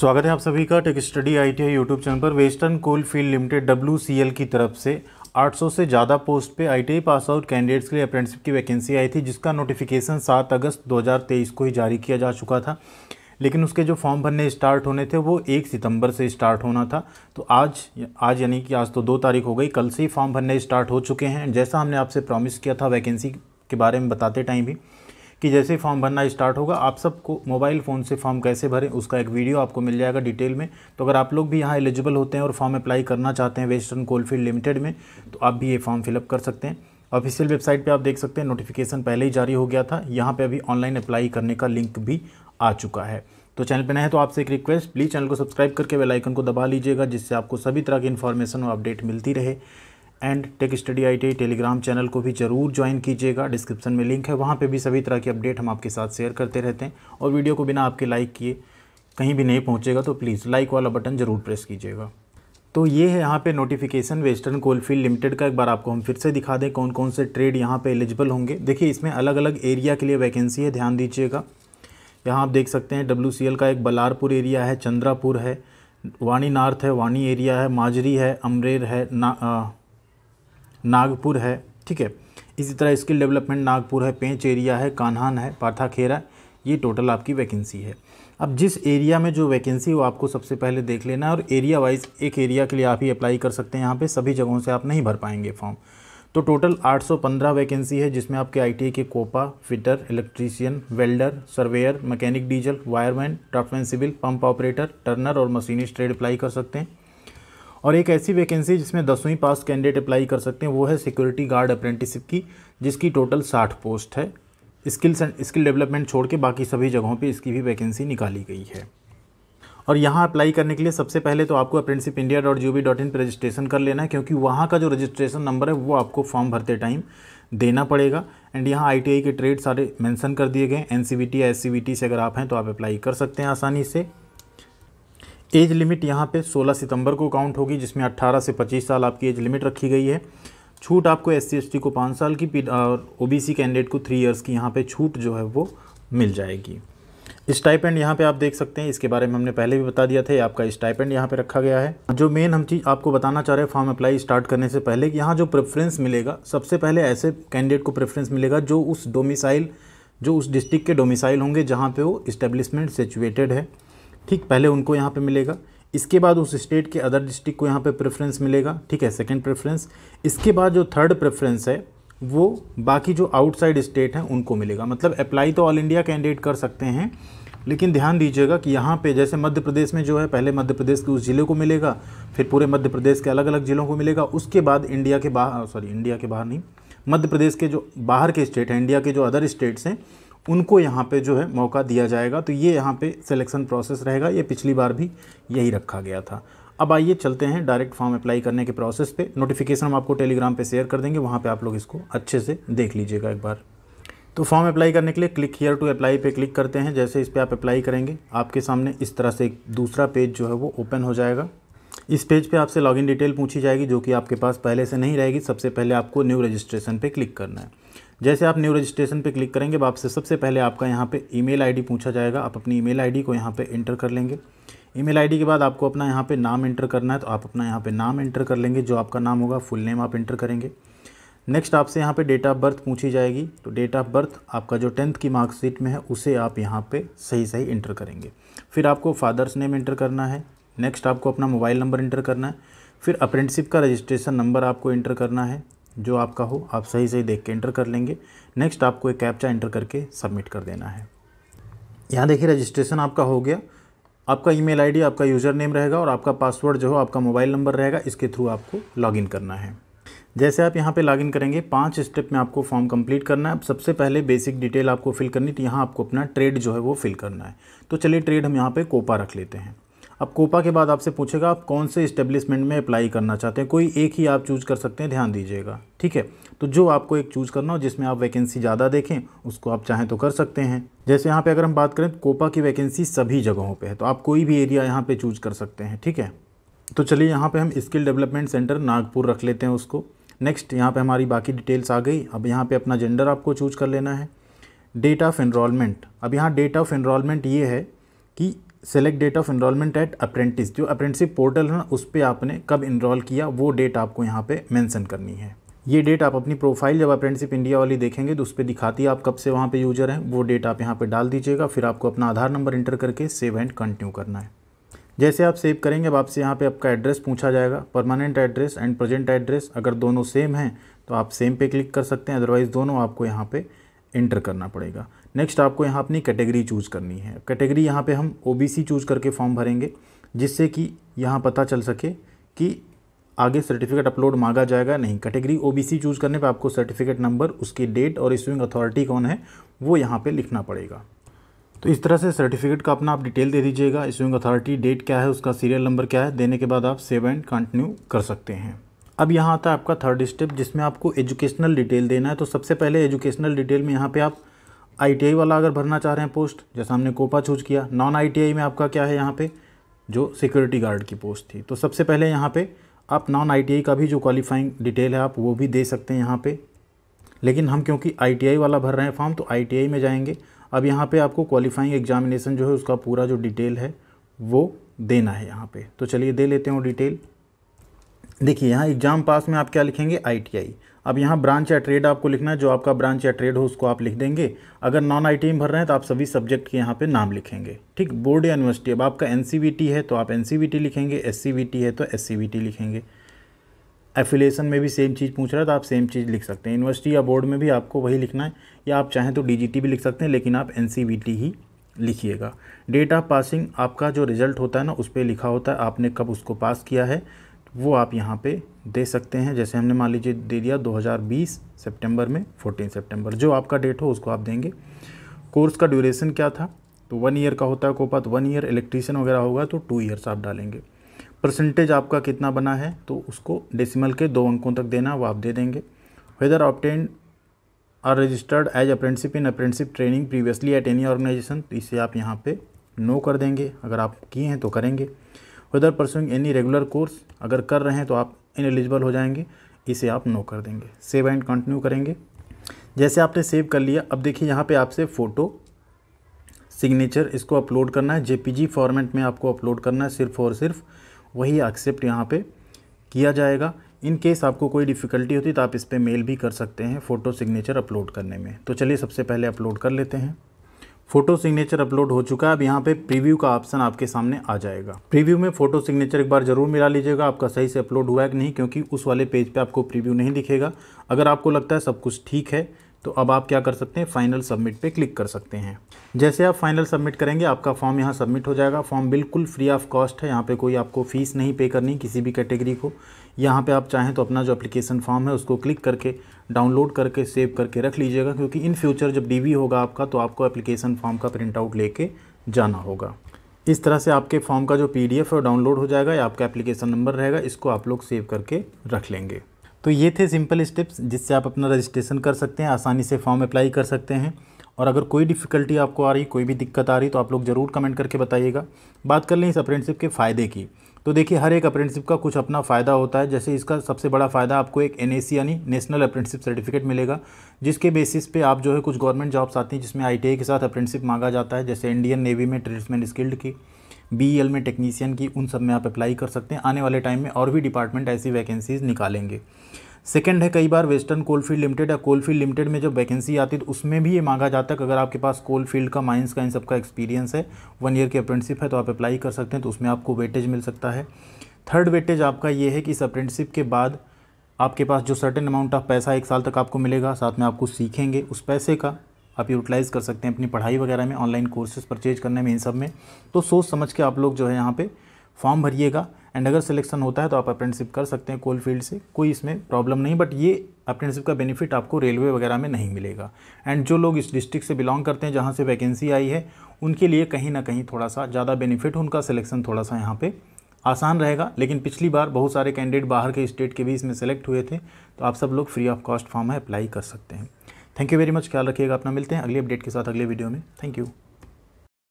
स्वागत है आप सभी का tech study I T I YouTube channel पर Western Coal Field Limited W C L की तरफ से 800 से ज़्यादा पोस्ट पे आईटीआई पास आउट कैंडिडेट्स के लिए अप्रेंटिसिप की वैकेंसी आई थी जिसका नोटिफिकेशन 7 अगस्त 2023 को ही जारी किया जा चुका था लेकिन उसके जो फॉर्म भरने स्टार्ट होने थे वो एक सितंबर से स्टार्ट होना था तो आज आज यानी कि आज तो दो तारीख हो गई कल से ही फॉर्म भरने स्टार्ट हो चुके हैं जैसा हमने आपसे प्रॉमिस किया था वैकेंसी के बारे में बताते टाइम भी कि जैसे फॉर्म भरना स्टार्ट होगा आप सबको मोबाइल फ़ोन से फॉर्म कैसे भरें उसका एक वीडियो आपको मिल जाएगा डिटेल में तो अगर आप लोग भी यहाँ एलिजिबल होते हैं और फॉर्म अप्लाई करना चाहते हैं वेस्टर्न कोलफील्ड लिमिटेड में तो आप भी ये फॉर्म फिलअप कर सकते हैं ऑफिशियल वेबसाइट पर आप देख सकते हैं नोटिफिकेशन पहले ही जारी हो गया था यहाँ पर अभी ऑनलाइन अप्लाई करने का लिंक भी आ चुका है तो चैनल पर नए तो आपसे एक रिक्वेस्ट प्लीज़ चैनल को सब्सक्राइब करके बेल आइकन को दबा लीजिएगा जिससे आपको सभी तरह की इन्फॉर्मेशन और अपडेट मिलती रहे and tech study I Telegram channel को भी ज़रूर ज्वाइन कीजिएगा डिस्क्रिप्शन में लिंक है वहाँ पे भी सभी तरह की अपडेट हम आपके साथ शेयर करते रहते हैं और वीडियो को बिना आपके लाइक किए कहीं भी नहीं पहुँचेगा तो प्लीज़ लाइक वाला बटन ज़रूर प्रेस कीजिएगा तो ये है यहाँ पे नोटिफिकेशन वेस्टर्न कोलफील्ड लिमिटेड का एक बार आपको हम फिर से दिखा दें कौन कौन से ट्रेड यहाँ पे एलिजिबल होंगे देखिए इसमें अलग अलग एरिया के लिए वैकेंसी है ध्यान दीजिएगा यहाँ आप देख सकते हैं डब्ल्यू का एक बलारपुर एरिया है चंद्रापुर है वाणी नॉर्थ है वाणी एरिया है माजरी है अमरेर है ना नागपुर है ठीक है इसी तरह स्किल डेवलपमेंट नागपुर है पेंच एरिया है कान्हान है पार्थाखेरा ये टोटल आपकी वैकेंसी है अब जिस एरिया में जो वैकेंसी हो आपको सबसे पहले देख लेना है और एरिया वाइज एक एरिया के लिए आप ही अप्लाई कर सकते हैं यहाँ पे सभी जगहों से आप नहीं भर पाएंगे फॉर्म तो टोटल 815 वैकेंसी है जिसमें आपके आई के COPA fitter electrician welder surveyor mechanic diesel wireman draftman civil pump operator turner और मशीनिस्ट ट्रेड अप्लाई कर सकते हैं और एक ऐसी वैकेंसी जिसमें दसवीं पास कैंडिडेट अप्लाई कर सकते हैं वो है सिक्योरिटी गार्ड अप्रेंटिसिप की जिसकी टोटल साठ पोस्ट है स्किल्स एंड स्किल डेवलपमेंट छोड़ के बाकी सभी जगहों पे इसकी भी वैकेंसी निकाली गई है और यहाँ अप्लाई करने के लिए सबसे पहले तो आपको apprenticeship India dot G dot in पर रजिस्ट्रेशन कर लेना है क्योंकि वहाँ का जो रजिस्ट्रेशन नंबर है वो आपको फॉर्म भरते टाइम देना पड़ेगा एंड यहाँ आई के ट्रेड सारे मैंसन कर दिए गए एन सी से अगर आप हैं तो आप अप्लाई कर सकते हैं आसानी से एज लिमिट यहाँ पे 16 सितंबर को काउंट होगी जिसमें 18 से 25 साल आपकी एज लिमिट रखी गई है छूट आपको एस सी को पाँच साल की और ओ कैंडिडेट को थ्री ईयर्स की यहाँ पर छूट जो है वो मिल जाएगी स्टाइपेंड यहाँ पे आप देख सकते हैं इसके बारे में हमने पहले भी बता दिया था आपका स्टाइपेंड यहाँ पे रखा गया है जो मेन हम चीज़ आपको बताना चाह रहे हैं फॉर्म अप्लाई स्टार्ट करने से पहले कि यहाँ जो प्रेफरेंस मिलेगा सबसे पहले ऐसे कैंडिडेट को प्रेफरेंस मिलेगा जो उस डोमिसाइल जो उस डिस्ट्रिक्ट के डोमिसाइल होंगे जहाँ पर वो इस्टेब्लिशमेंट सिचुएटेड है ठीक पहले उनको यहाँ पे मिलेगा इसके बाद उस स्टेट के अदर डिस्ट्रिक्ट को यहाँ पे प्रेफरेंस मिलेगा ठीक है सेकंड प्रेफरेंस इसके बाद जो थर्ड प्रेफरेंस है वो बाकी जो आउटसाइड स्टेट हैं उनको मिलेगा मतलब अप्लाई तो ऑल इंडिया कैंडिडेट कर सकते हैं लेकिन ध्यान दीजिएगा कि यहाँ पे जैसे मध्य प्रदेश में जो है पहले मध्य प्रदेश के उस ज़िले को मिलेगा फिर पूरे मध्य प्रदेश के अलग अलग ज़िलों को मिलेगा उसके बाद इंडिया के बाहर सॉरी इंडिया के बाहर नहीं मध्य प्रदेश के जो बाहर के स्टेट हैं इंडिया के जो अदर स्टेट्स हैं उनको यहाँ पे जो है मौका दिया जाएगा तो ये यहाँ पे सिलेक्शन प्रोसेस रहेगा ये पिछली बार भी यही रखा गया था अब आइए चलते हैं डायरेक्ट फॉर्म अप्लाई करने के प्रोसेस पे नोटिफिकेशन हम आपको टेलीग्राम पे शेयर कर देंगे वहाँ पे आप लोग इसको अच्छे से देख लीजिएगा एक बार तो फॉर्म अप्लाई करने के लिए क्लिक हियर टू अप्लाई पे क्लिक करते हैं जैसे इस पर आप अप्लाई करेंगे आपके सामने इस तरह से एक दूसरा पेज जो है वो ओपन हो जाएगा इस पेज पे आपसे लॉगिन डिटेल पूछी जाएगी जो कि आपके पास पहले से नहीं रहेगी सबसे पहले आपको न्यू रजिस्ट्रेशन पे क्लिक करना है जैसे आप न्यू रजिस्ट्रेशन पे क्लिक करेंगे आपसे सबसे पहले आपका यहाँ पे ईमेल आईडी पूछा जाएगा आप अपनी ईमेल आईडी को यहाँ पे एंटर कर लेंगे ईमेल आईडी के बाद आपको अपना यहाँ पर नाम एंटर करना है तो आप अपना यहाँ पर नाम एंटर कर लेंगे जो आपका नाम होगा फुल नेम आप इंटर करेंगे नेक्स्ट आपसे यहाँ पर डेट ऑफ बर्थ पूछी जाएगी तो डेट ऑफ बर्थ आपका जो टेंथ की मार्कशीट में है उसे आप यहाँ पर सही सही इंटर करेंगे फिर आपको फादर्स नेम इंटर करना है नेक्स्ट आपको अपना मोबाइल नंबर इंटर करना है फिर अप्रेंटिसिप का रजिस्ट्रेशन नंबर आपको इंटर करना है जो आपका हो आप सही सही देख के इंटर कर लेंगे नेक्स्ट आपको एक कैप्चा इंटर करके सबमिट कर देना है यहाँ देखिए रजिस्ट्रेशन आपका हो गया आपका ईमेल आईडी आपका यूज़र नेम रहेगा और आपका पासवर्ड जो हो आपका मोबाइल नंबर रहेगा इसके थ्रू आपको लॉगिन करना है जैसे आप यहाँ पे लॉगिन करेंगे पांच स्टेप में आपको फॉर्म कंप्लीट करना है अब सबसे पहले बेसिक डिटेल आपको फिल करनी तो यहाँ आपको अपना ट्रेड जो है वो फिल करना है तो चलिए ट्रेड हम यहाँ पे कोपा रख लेते हैं अब कोपा के बाद आपसे पूछेगा आप कौन से इस्टेब्लिशमेंट में अप्लाई करना चाहते हैं कोई एक ही आप चूज़ कर सकते हैं ध्यान दीजिएगा ठीक है तो जो आपको एक चूज़ करना हो जिसमें आप वैकेंसी ज़्यादा देखें उसको आप चाहें तो कर सकते हैं जैसे यहाँ पे अगर हम बात करें तो कोपा की वैकेंसी सभी जगहों पे है तो आप कोई भी एरिया यहाँ पे चूज़ कर सकते हैं ठीक है तो चलिए यहाँ पे हम स्किल डेवलपमेंट सेंटर नागपुर रख लेते हैं उसको नेक्स्ट यहाँ पर हमारी बाकी डिटेल्स आ गई अब यहाँ पर अपना जेंडर आपको चूज कर लेना है डेट ऑफ एनरोलमेंट अब यहाँ डेट ऑफ एनरोलमेंट ये है कि select date of enrollment at apprentice जो अप्रेंटिसिप पोर्टल है ना उस पर आपने कब इनरोल किया वो डेट आपको यहाँ पे मेंशन करनी है ये डेट आप अपनी प्रोफाइल जब अप्रेंटिसिप इंडिया वाली देखेंगे तो उस पर दिखाती है आप कब से वहाँ पे यूजर हैं वो डेट आप यहाँ पे डाल दीजिएगा फिर आपको अपना आधार नंबर इंटर करके सेव एंड कंटिन्यू करना है जैसे आप सेव करेंगे अब आपसे यहाँ पर आपका एड्रेस पूछा जाएगा permanent address and present address अगर दोनों सेम हैं तो आप सेम पे क्लिक कर सकते हैं अदरवाइज़ दोनों आपको यहाँ पर इंटर करना पड़ेगा नेक्स्ट आपको यहाँ अपनी कैटेगरी चूज़ करनी है कैटेगरी यहाँ पे हम ओबीसी चूज़ करके फॉर्म भरेंगे जिससे कि यहाँ पता चल सके कि आगे सर्टिफिकेट अपलोड मांगा जाएगा नहीं कैटेगरी ओबीसी चूज़ करने पे आपको सर्टिफिकेट नंबर उसकी डेट और इशूइंग अथॉरिटी कौन है वो यहाँ पे लिखना पड़ेगा तो इस तरह से सर्टिफिकेट का अपना आप डिटेल दे दीजिएगा इशूइंग अथॉरिटी डेट क्या है उसका सीरियल नंबर क्या है देने के बाद आप सेव एंड कंटिन्यू कर सकते हैं अब यहाँ आता है आपका थर्ड स्टेप जिसमें आपको एजुकेशनल डिटेल देना है तो सबसे पहले एजुकेशनल डिटेल में यहाँ पर आप आईटीआई वाला अगर भरना चाह रहे हैं पोस्ट जैसा हमने कोपा चूज किया नॉन आईटीआई में आपका क्या है यहाँ पे जो सिक्योरिटी गार्ड की पोस्ट थी तो सबसे पहले यहाँ पे आप नॉन आईटीआई का भी जो क्वालिफाइंग डिटेल है आप वो भी दे सकते हैं यहाँ पे लेकिन हम क्योंकि आईटीआई वाला भर रहे हैं फॉर्म तो आईटीआई में जाएंगे अब यहाँ पे आपको क्वालिफाइंग एग्जामिनेशन जो है उसका पूरा जो डिटेल है वो देना है यहाँ पे तो चलिए दे लेते हैं वो डिटेल देखिए यहाँ एग्ज़ाम पास में आप क्या लिखेंगे आई अब यहाँ ब्रांच या ट्रेड आपको लिखना है जो आपका ब्रांच या ट्रेड हो उसको आप लिख देंगे अगर नॉन आई टी भर रहे हैं तो आप सभी सब्जेक्ट के यहाँ पे नाम लिखेंगे ठीक बोर्ड या यूनिवर्सिटी अब आपका एन है तो आप एन लिखेंगे एस है तो एस लिखेंगे एफिलेशन में भी सेम चीज़ पूछ रहा है तो आप सेम चीज़ लिख सकते हैं यूनिवर्सिटी या बोर्ड में भी आपको वही लिखना है या आप चाहें तो डी भी लिख सकते हैं लेकिन आप एन ही लिखिएगा डेट ऑफ पासिंग आपका जो रिजल्ट होता है ना उस पर लिखा होता है आपने कब उसको पास किया है वो आप यहाँ पे दे सकते हैं जैसे हमने मान लीजिए दे दिया 2020 सितंबर में 14 सितंबर जो आपका डेट हो उसको आप देंगे कोर्स का ड्यूरेशन क्या था तो वन ईयर का होता है कोपा तो वन ईयर इलेक्ट्रीशियन वगैरह होगा तो टू ईयर्स आप डालेंगे परसेंटेज आपका कितना बना है तो उसको डेसिमल के दो अंकों तक देना वो आप दे देंगे whether obtained are registered as apprenticeship in apprenticeship training previously at any organisation तो इसे आप यहाँ पे नो कर देंगे अगर आप किए हैं तो करेंगे whether pursuing any regular course अगर कर रहे हैं तो आप इन एलिजिबल हो जाएंगे इसे आप नो कर देंगे सेव एंड कंटिन्यू करेंगे जैसे आपने सेव कर लिया अब देखिए यहाँ पे आपसे फ़ोटो सिग्नेचर इसको अपलोड करना है जेपीजी फॉर्मेट में आपको अपलोड करना है सिर्फ और सिर्फ वही एक्सेप्ट यहाँ पे किया जाएगा इन केस आपको कोई डिफ़िकल्टी होती तो आप इस पर मेल भी कर सकते हैं फ़ोटो सिग्नेचर अपलोड करने में तो चलिए सबसे पहले अपलोड कर लेते हैं फोटो सिग्नेचर अपलोड हो चुका है अब यहाँ पे प्रीव्यू का ऑप्शन आपके सामने आ जाएगा प्रीव्यू में फोटो सिग्नेचर एक बार जरूर मिला लीजिएगा आपका सही से अपलोड हुआ है कि नहीं क्योंकि उस वाले पेज पे आपको प्रीव्यू नहीं दिखेगा अगर आपको लगता है सब कुछ ठीक है तो अब आप क्या कर सकते हैं फाइनल सबमिट पे क्लिक कर सकते हैं जैसे आप फाइनल सबमिट करेंगे आपका फॉर्म यहाँ सबमिट हो जाएगा फॉर्म बिल्कुल फ्री ऑफ कॉस्ट है यहाँ पे कोई आपको फीस नहीं पे करनी किसी भी कैटेगरी को यहाँ पे आप चाहें तो अपना जो एप्लीकेशन फॉर्म है उसको क्लिक करके डाउनलोड करके सेव करके रख लीजिएगा क्योंकि इन फ्यूचर जब डीबी होगा आपका तो आपको एप्लीकेशन फॉर्म का प्रिंट आउट लेके जाना होगा इस तरह से आपके फॉर्म का जो पीडीएफ है डाउनलोड हो जाएगा या आपका एप्लीकेशन नंबर रहेगा इसको आप लोग सेव करके रख लेंगे तो ये थे सिंपल स्टेप्स जिससे आप अपना रजिस्ट्रेशन कर सकते हैं आसानी से फॉर्म अप्लाई कर सकते हैं और अगर कोई डिफ़िकल्टी आपको आ रही कोई भी दिक्कत आ रही तो आप लोग ज़रूर कमेंट करके बताइएगा बात कर लें इस अप्रेंटशिप के फ़ायदे की तो देखिए हर एक अप्रेंटिसिप का कुछ अपना फ़ायदा होता है जैसे इसका सबसे बड़ा फ़ायदा आपको एक एन यानी नेशनल अप्रेंटिसिप सर्टिफिकेट मिलेगा जिसके बेसिस पे आप जो है कुछ गवर्नमेंट जॉब्स आती हैं जिसमें आई के साथ अप्रेंटिसिप मांगा जाता है जैसे इंडियन नेवी में ट्रेड्समैन स्किल्ड की बी e में टेक्नीसियन की उन सब में आप अप्लाई कर सकते हैं आने वाले टाइम में और भी डिपार्टमेंट ऐसी वैकेंसीज़ निकालेंगे सेकंड है कई बार वेस्टर्न कोलफील्ड लिमिटेड या कोलफील्ड लिमिटेड में जो वैकेंसी आती है तो उसमें भी ये मांगा जाता है कि अगर आपके पास कोलफील्ड का माइंस का इन सब का एक्सपीरियंस है वन ईयर की अप्रेंटिसिप है तो आप अप्लाई कर सकते हैं तो उसमें आपको वेटेज मिल सकता है थर्ड वेटेज आपका ये है कि इस अप्रेंटिसिप के बाद आपके पास जो सर्टेन अमाउंट ऑफ पैसा एक साल तक आपको मिलेगा साथ में आपको सीखेंगे उस पैसे का आप यूटिलाइज़ कर सकते हैं अपनी पढ़ाई वगैरह में ऑनलाइन कोर्सेज परचेज करने में इन सब में तो सोच समझ के आप लोग जो है यहाँ पर फॉर्म भरिएगा एंड अगर सिलेक्शन होता है तो आप अप्रेंटिसिप कर सकते हैं कोल फील्ड से कोई इसमें प्रॉब्लम नहीं बट ये अप्रेंटिसिप का बेनिफिट आपको रेलवे वगैरह में नहीं मिलेगा एंड जो लोग इस डिस्ट्रिक्ट से बिलोंग करते हैं जहाँ से वैकेंसी आई है उनके लिए कहीं ना कहीं थोड़ा सा ज़्यादा बेनिफिट उनका सिलेक्शन थोड़ा सा यहाँ पर आसान रहेगा लेकिन पिछली बार बहुत सारे कैंडिडेट बाहर के स्टेट के भी इसमें सेलेक्ट हुए थे तो आप सब लोग फ्री ऑफ कॉस्ट फॉर्म है अप्लाई कर सकते हैं थैंक यू वेरी मच ख्याल रखिएगा अपना मिलते हैं अगले अपडेट के साथ अगले वीडियो में थैंक यू